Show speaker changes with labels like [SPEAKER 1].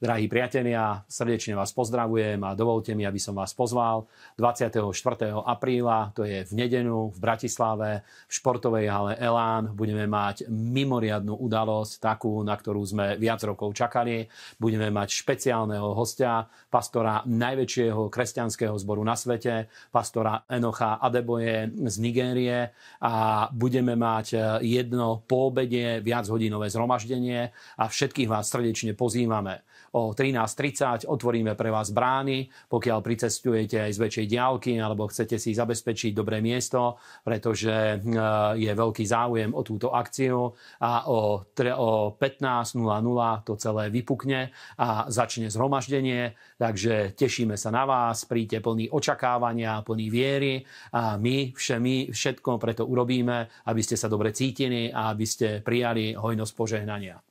[SPEAKER 1] Drahí priatelia, srdečne vás pozdravujem a dovolte mi, aby som vás pozval 24. apríla, to je v nedenu v Bratislave, v športovej hale Elán. Budeme mať mimoriadnú udalosť, takú, na ktorú sme viac rokov čakali. Budeme mať špeciálneho hostia, pastora najväčšieho kresťanského zboru na svete, pastora Enocha Adeboje z Nigérie a budeme mať eh, jedno poobedie, viac hodinové zhromaždenie a všetkých vás srdečne pozývame o 13.30 otvoríme pre vás brány, pokiaľ pricestujete aj z väčšej diálky alebo chcete si zabezpečiť dobré miesto, pretože e, je veľký záujem o túto akciu a o, 15.00 to celé vypukne a začne zhromaždenie, takže tešíme sa na vás, príďte plný očakávania, plný viery a my všemi, všetko preto urobíme, aby ste sa dobre cítili a aby ste prijali hojnosť požehnania.